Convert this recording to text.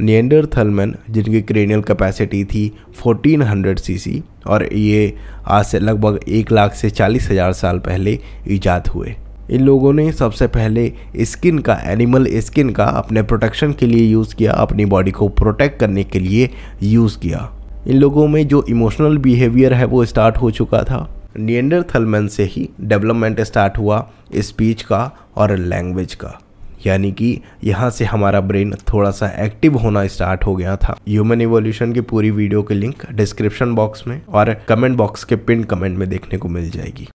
नियंडर थलमन जिनकी cranial capacity थी 1400 CC और ये आज से लगभग एक लाख से चालीस हज़ार साल पहले ईजाद हुए इन लोगों ने सबसे पहले स्किन का एनिमल स्किन का अपने प्रोटेक्शन के लिए यूज़ किया अपनी बॉडी को प्रोटेक्ट करने के लिए यूज़ किया इन लोगों में जो इमोशनल बिहेवियर है वो स्टार्ट हो चुका था थलमन से ही डेवलपमेंट स्टार्ट हुआ स्पीच का और लैंग्वेज का यानी कि यहाँ से हमारा ब्रेन थोड़ा सा एक्टिव होना स्टार्ट हो गया था ह्यूमन इवोल्यूशन की पूरी वीडियो की लिंक डिस्क्रिप्शन बॉक्स में और कमेंट बॉक्स के पिन कमेंट में देखने को मिल जाएगी